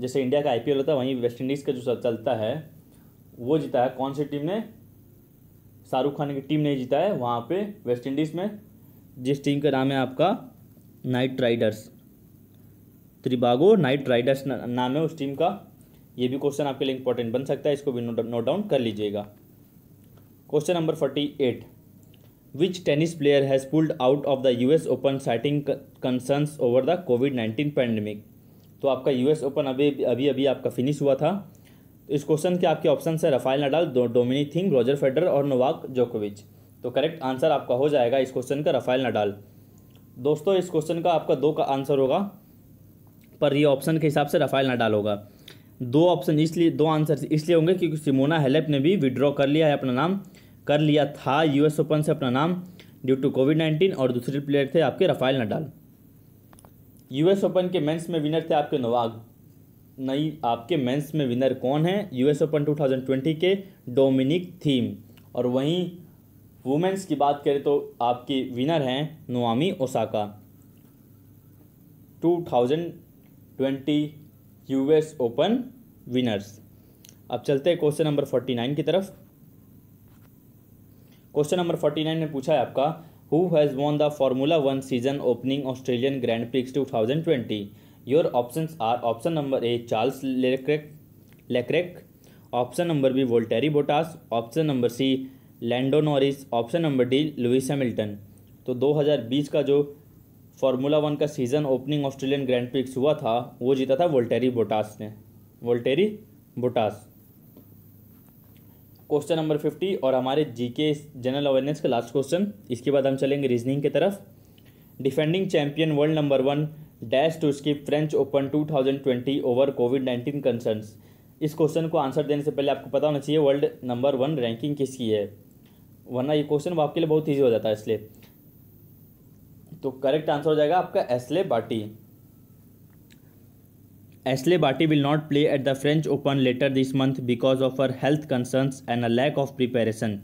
जैसे इंडिया का आईपीएल होता है वहीं वेस्ट इंडीज़ का जो चलता है वो जीता है कौन सी टीम ने शाहरुख खान की टीम ने जीता है वहाँ पे वेस्ट इंडीज़ में जिस टीम का नाम है आपका Knight Riders Trinbago Knight Riders नाम है उस टीम का ये भी क्वेश्चन आपके लिए इंपॉर्टेंट बन सकता है इसको भी नोट डाउन कर लीजिएगा question number forty eight which tennis player has pulled out of the US Open citing concerns over the Covid nineteen pandemic तो आपका यूएस ओपन अभी अभी अभी आपका फिनिश हुआ था तो इस क्वेश्चन के आपके ऑप्शन है Rafael Nadal Dominic Thiem Roger Federer और नोवाक जोकोविच तो करेक्ट आंसर आपका हो जाएगा इस क्वेश्चन का रफाइल नडाल दोस्तों इस क्वेश्चन का आपका दो का आंसर होगा पर ये ऑप्शन के हिसाब से रफाइल नडाल होगा दो ऑप्शन इसलिए दो आंसर इसलिए होंगे क्योंकि सिमोना हेलेप ने भी विड्रॉ कर लिया है अपना नाम कर लिया था यूएस ओपन से अपना नाम ड्यू टू कोविड नाइन्टीन और दूसरे प्लेयर थे आपके रफाइल नडाल यूएस ओपन के मेंस में विनर थे आपके नवाग नहीं आपके मेंस में विनर कौन है यूएस ओपन टू के डोमिनिक थीम और वहीं वुमेंस की बात करें तो आपकी विनर हैं Naomi Osaka 2020 US Open winners अब चलते हैं क्वेश्चन नंबर फोर्टी नाइन की तरफ क्वेश्चन नंबर फोर्टी नाइन में पूछा है आपका who has won the Formula One season opening Australian Grand Prix two thousand twenty your option are option number A Charles Leclerc Leclerc option number B Valtteri Bottas option number C Lando Norris option number D Lewis Hamilton तो 2020 का जो Formula One का season opening Australian Grand Prix हुआ था वो जीता था Valtteri Bottas ने Valtteri Bottas question number fifty और हमारे जीके जनरल अवेयरनेस का लास्ट क्वेश्चन इसके बाद हम चलेंगे रीजनिंग की तरफ defending champion world number one dash to skip French Open 2020 over Covid nineteen concerns इस क्वेश्चन को आंसर देने से पहले आपको पता होना चाहिए वर्ल्ड नंबर वन रैंकिंग किसकी है वरना ये क्वेश्चन आपके लिए बहुत ईजी हो जाता है इसलिए तो करेक्ट आंसर हो जाएगा आपका Ashleigh Barty Ashleigh Barty will not play at the French Open later this month because of her health concerns and a lack of preparation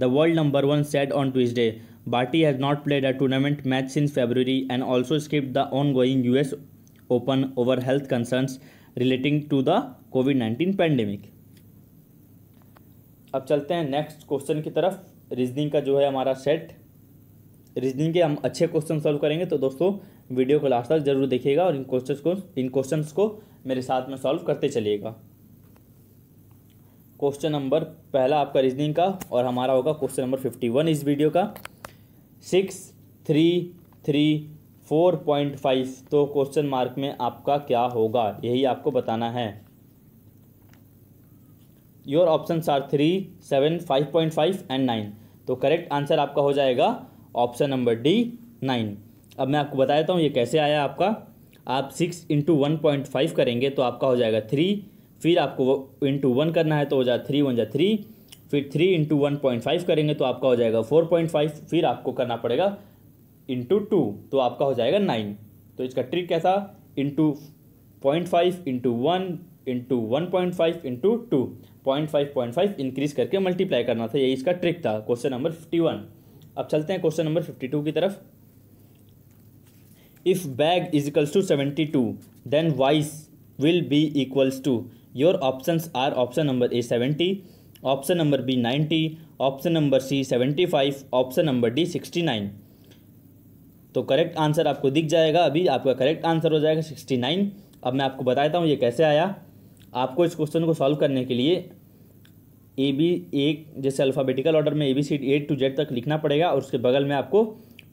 the world number one said on Tuesday Barty has not played a tournament match since February and also skip the ongoing U S Open over health concern relating to the Covid nineteen pandemic अब चलते हैं next question की तरफ reasoning का जो है हमारा set reasoning के हम अच्छे क्वेश्चन सॉल्व करेंगे तो दोस्तों वीडियो को लास्ट तक जरूर देखिएगा और इन क्वेश्चन को इन क्वेश्चन को मेरे साथ में सॉल्व करते चलिएगा क्वेश्चन नंबर पहला आपका रीजनिंग का और हमारा होगा क्वेश्चन नंबर फिफ्टी वन इस वीडियो का six three three four point five तो क्वेश्चन मार्क में आपका क्या होगा यही आपको बताना है your option are three seven five point five and nine तो करेक्ट आंसर आपका हो जाएगा ऑप्शन नंबर डी नाइन अब मैं आपको बता देता हूँ ये कैसे आया आपका आप six into one point five करेंगे तो आपका हो जाएगा थ्री फिर आपको इंटू वन करना है तो हो जाए थ्री वन जाए थ्री फिर three into one point five करेंगे तो आपका हो जाएगा फोर पॉइंट फाइव फिर आपको करना पड़ेगा इंटू टू तो आपका हो जाएगा नाइन तो इसका ट्रिक कैसा into point five into one into one point five into two point five point five increase करके मल्टीप्लाई करना था यही इसका ट्रिक था क्वेश्चन नंबर फिफ्टी वन अब चलते हैं क्वेश्चन नंबर फिफ्टी टू की तरफ if bag is equals to seventy two then vice will be equals to your option are option number A seventy option number B ninety option number C seventy five option number D sixty nine तो correct answer आपको दिख जाएगा अभी आपका correct answer हो जाएगा sixty nine अब मैं आपको बताता हूँ ये कैसे आया आपको इस क्वेश्चन को सॉल्व करने के लिए ए बी एक जैसे अल्फ़ाबेटिकल ऑर्डर में A B C A to Z तक लिखना पड़ेगा और उसके बगल में आपको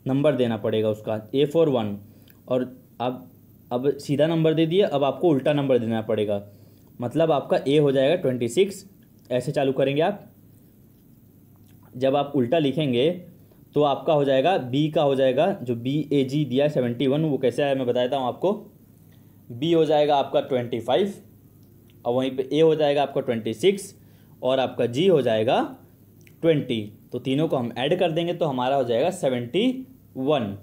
नंबर देना पड़ेगा उसका ए फोर वन और आप अब सीधा नंबर दे दिए अब आपको उल्टा नंबर देना पड़ेगा मतलब आपका ए हो जाएगा ट्वेंटी सिक्स ऐसे चालू करेंगे आप जब आप उल्टा लिखेंगे तो आपका हो जाएगा बी का हो जाएगा जो बी ए जी दिया सेवेंटी वन वो कैसे आया मैं बताता हूँ आपको बी हो जाएगा आपका ट्वेंटी फाइव और वहीं पे ए हो जाएगा आपका ट्वेंटी सिक्स और आपका जी हो जाएगा ट्वेंटी तो तीनों को हम ऐड कर देंगे तो हमारा हो जाएगा सेवेंटी वन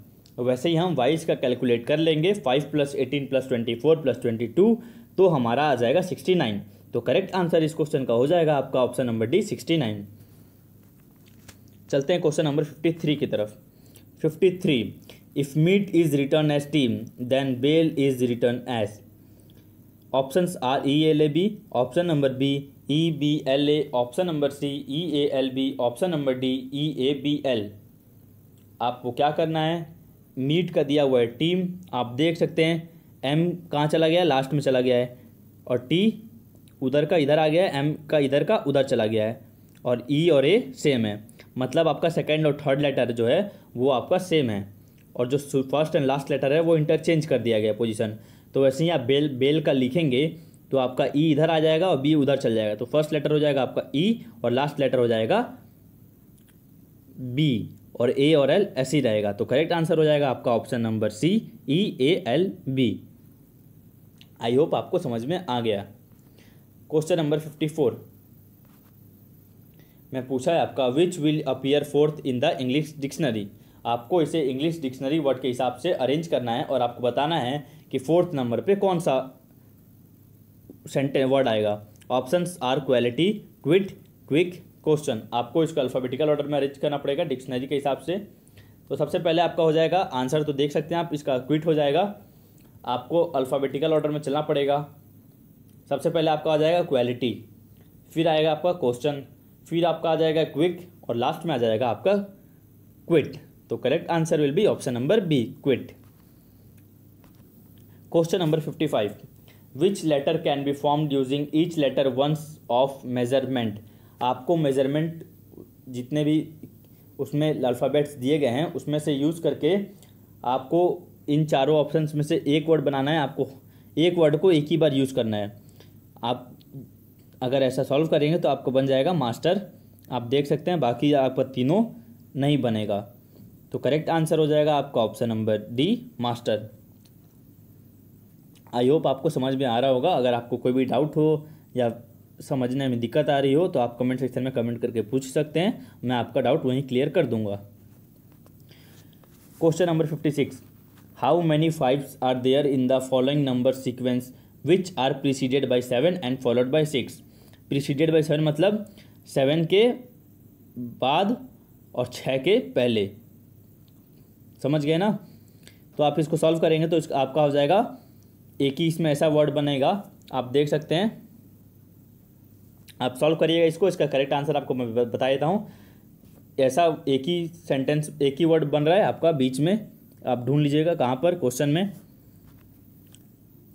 वैसे ही हम वाइज का कैलकुलेट कर लेंगे five plus eighteen plus twenty four plus twenty two तो हमारा आ जाएगा सिक्सटी नाइन तो करेक्ट आंसर इस क्वेश्चन का हो जाएगा आपका option number D sixty nine चलते हैं क्वेश्चन नंबर फिफ्टी थ्री की तरफ fifty three if meet is written as team then bell is written as options are E L A B option number B E B L A option number C E A L B option number D E A B L आपको क्या करना है meet का दिया हुआ है team आप देख सकते हैं एम कहाँ चला गया लास्ट में चला गया है और टी उधर का इधर आ गया है एम का इधर का उधर चला गया है और ई e और ए सेम है मतलब आपका सेकेंड और थर्ड लेटर जो है वो आपका सेम है और जो फर्स्ट एंड लास्ट लेटर है वो इंटरचेंज कर दिया गया पोजीशन तो वैसे ही आप बेल बेल का लिखेंगे तो आपका ई e इधर आ जाएगा और बी उधर चल जाएगा तो फर्स्ट लेटर हो जाएगा आपका ई e और लास्ट लेटर हो जाएगा बी और ए और एल ऐसे ही रहेगा तो करेक्ट आंसर हो जाएगा आपका option number C E A L B I hope आपको समझ में आ गया क्वेश्चन नंबर फिफ्टी फोर मैं पूछा है आपका which will appear fourth in the English dictionary आपको इसे इंग्लिश डिक्शनरी वर्ड के हिसाब से अरेंज करना है और आपको बताना है कि फोर्थ नंबर पे कौन सा सेंटेंस वर्ड आएगा options are quality quit quick question आपको इसको अल्फ़ाबेटिकल ऑर्डर में अरेंज करना पड़ेगा डिक्शनरी के हिसाब से तो सबसे पहले आपका हो जाएगा आंसर तो देख सकते हैं आप इसका क्विट हो जाएगा आपको अल्फ़ाबेटिकल ऑर्डर में चलना पड़ेगा सबसे पहले आपका आ जाएगा क्वालिटी फिर आएगा आपका क्वेश्चन फिर आपका आ जाएगा क्विक और लास्ट में आ जाएगा आपका क्विट तो correct answer will be option number B quit question number fifty five which letter can be formed using each letter once of measurement आपको मेजरमेंट जितने भी उसमें अल्फ़ाबेट्स दिए गए हैं उसमें से यूज़ करके आपको इन चारों ऑप्शंस में से एक वर्ड बनाना है आपको एक वर्ड को एक ही बार यूज़ करना है आप अगर ऐसा सॉल्व करेंगे तो आपको बन जाएगा मास्टर आप देख सकते हैं बाकी आपका तीनों नहीं बनेगा तो करेक्ट आंसर हो जाएगा आपका option number D master I hope आपको समझ में आ रहा होगा अगर आपको कोई भी डाउट हो या समझने में दिक्कत आ रही हो तो आप कमेंट सेक्शन में कमेंट करके पूछ सकते हैं मैं आपका डाउट वहीं क्लियर कर दूंगा question number fifty six how many fives are there in the following number sequence which are preceded by seven and followed by six preceded by seven मतलब सेवन के बाद और छः के पहले समझ गए ना तो आप इसको सॉल्व करेंगे तो इसका आपका हो जाएगा एक ही इसमें ऐसा वर्ड बनेगा आप देख सकते हैं आप सॉल्व करिएगा इसको इसका करेक्ट आंसर आपको मैं बता देता हूँ ऐसा एक ही सेंटेंस एक ही वर्ड बन रहा है आपका बीच में आप ढूंढ लीजिएगा कहाँ पर क्वेश्चन में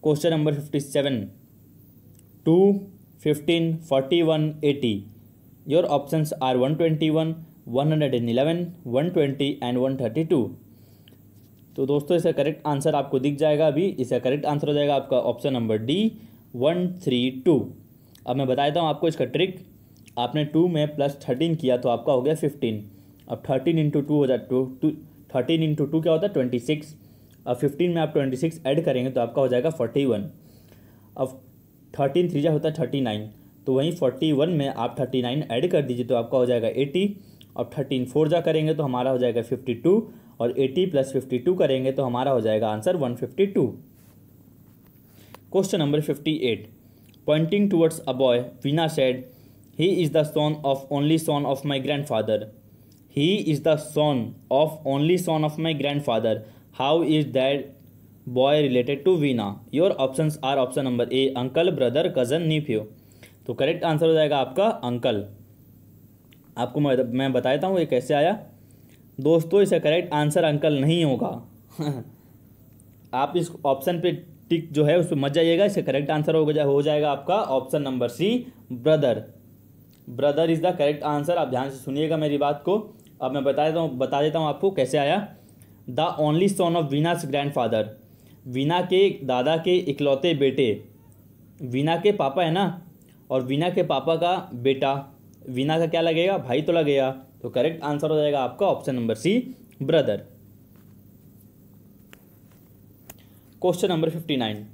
question number fifty seven two fifteen forty one eighty your options are one twenty one one hundred and eleven one twenty and one thirty two तो दोस्तों इसका करेक्ट आंसर आपको दिख जाएगा अभी इसका करेक्ट आंसर हो जाएगा आपका option number D one three two अब मैं बता देता हूँ आपको इसका ट्रिक आपने टू में प्लस थर्टीन किया तो आपका हो गया फिफ्टीन अब थर्टीन इंटू टू हो जाए two two thirteen into two क्या होता है ट्वेंटी सिक्स अब फिफ्टीन में आप ट्वेंटी सिक्स ऐड करेंगे तो आपका हो जाएगा फोर्टी वन अब थर्टीन थ्री जा होता है थर्टी नाइन तो वहीं फोर्टी वन में आप थर्टी नाइन ऐड कर दीजिए तो आपका हो जाएगा एटी अब थर्टीन फोर जा करेंगे तो हमारा हो जाएगा फिफ्टी टू और 80 प्लस फिफ्टी करेंगे तो हमारा हो जाएगा answer 152 question number fifty eight pointing towards a boy Veena said he is the son of only son of my grandfather he is the son of only son of my grandfather how is that boy related to Veena your option are option number A uncle brother cousin nephew तो correct answer हो जाएगा आपका uncle आपको मैं बताता हूँ ये कैसे आया दोस्तों इसका करेक्ट आंसर अंकल नहीं होगा आप इस ऑप्शन पे टिक जो है उस पर मत जाइएगा इसका करेक्ट आंसर हो जा, हो जाएगा आपका option number C brother brother is the correct answer आप ध्यान से सुनिएगा मेरी बात को अब मैं बता देता हूँ बता देता हूँ आपको कैसे आया the only son of Veena's father Veena के दादा के इकलौते बेटे वीना के पापा है ना और वीना के पापा का बेटा वीना का क्या लगेगा भाई तो लगेगा तो करेक्ट आंसर हो जाएगा आपका option number C brother question number fifty nine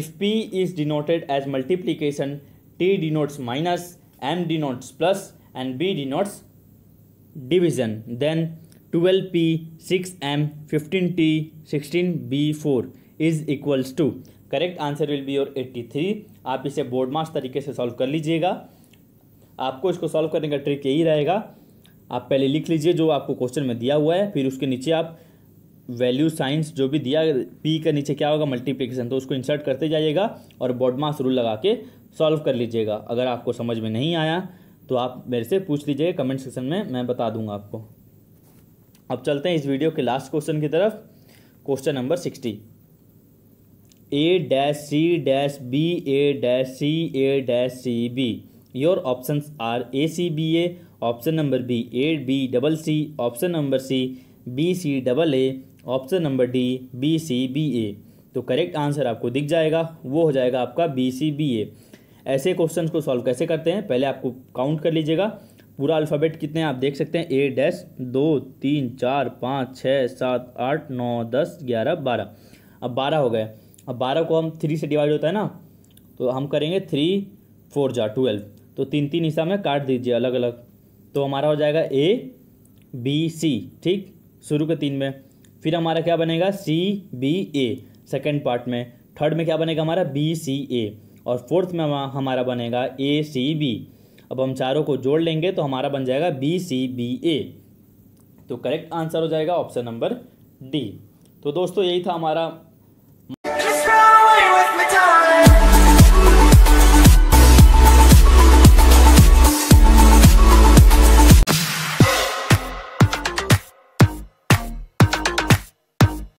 if P is denoted as multiplication T denotes minus M denotes plus and B denotes division then twelve P six M fifteen T sixteen B four is equals to correct answer will be your eighty three आप इसे board मार्च तरीके से solve कर लीजिएगा आपको इसको solve करने का ट्रिक यही रहेगा आप पहले लिख लीजिए जो आपको क्वेश्चन में दिया हुआ है फिर उसके नीचे आप वैल्यू साइंस जो भी दिया पी के नीचे क्या होगा मल्टीप्लिकेशन तो उसको इंसर्ट करते जाइएगा और बॉडमास रूल लगा के सॉल्व कर लीजिएगा अगर आपको समझ में नहीं आया तो आप मेरे से पूछ लीजिएगा कमेंट सेक्शन में मैं बता दूंगा आपको अब चलते हैं इस वीडियो के लास्ट क्वेश्चन की तरफ question number sixty A dash C dash B A dash C A dash C B your options are A C B A option number B A B double C option number C B C double A option number D B C B A तो correct answer आपको दिख जाएगा वो हो जाएगा आपका B C B ए ऐसे question को सॉल्व कैसे करते हैं पहले आपको काउंट कर लीजिएगा पूरा अल्फ़ाबेट कितने हैं आप देख सकते हैं ए डैस दो तीन चार पाँच छः सात आठ नौ दस ग्यारह बारह अब बारह हो गए अब बारह को हम थ्री से डिवाइड होता है ना तो हम करेंगे थ्री फोर जा ट्वेल्व तो तीन तीन हिस्सा में काट दीजिए अलग अलग तो हमारा हो जाएगा ए बी सी ठीक शुरू के तीन में फिर हमारा क्या बनेगा C B A second part में थर्ड में क्या बनेगा हमारा बी सी ए और फोर्थ में हमारा बनेगा ए सी बी अब हम चारों को जोड़ लेंगे तो हमारा बन जाएगा बी सी बी ए तो करेक्ट आंसर हो जाएगा ऑप्शन नंबर डी तो दोस्तों यही था हमारा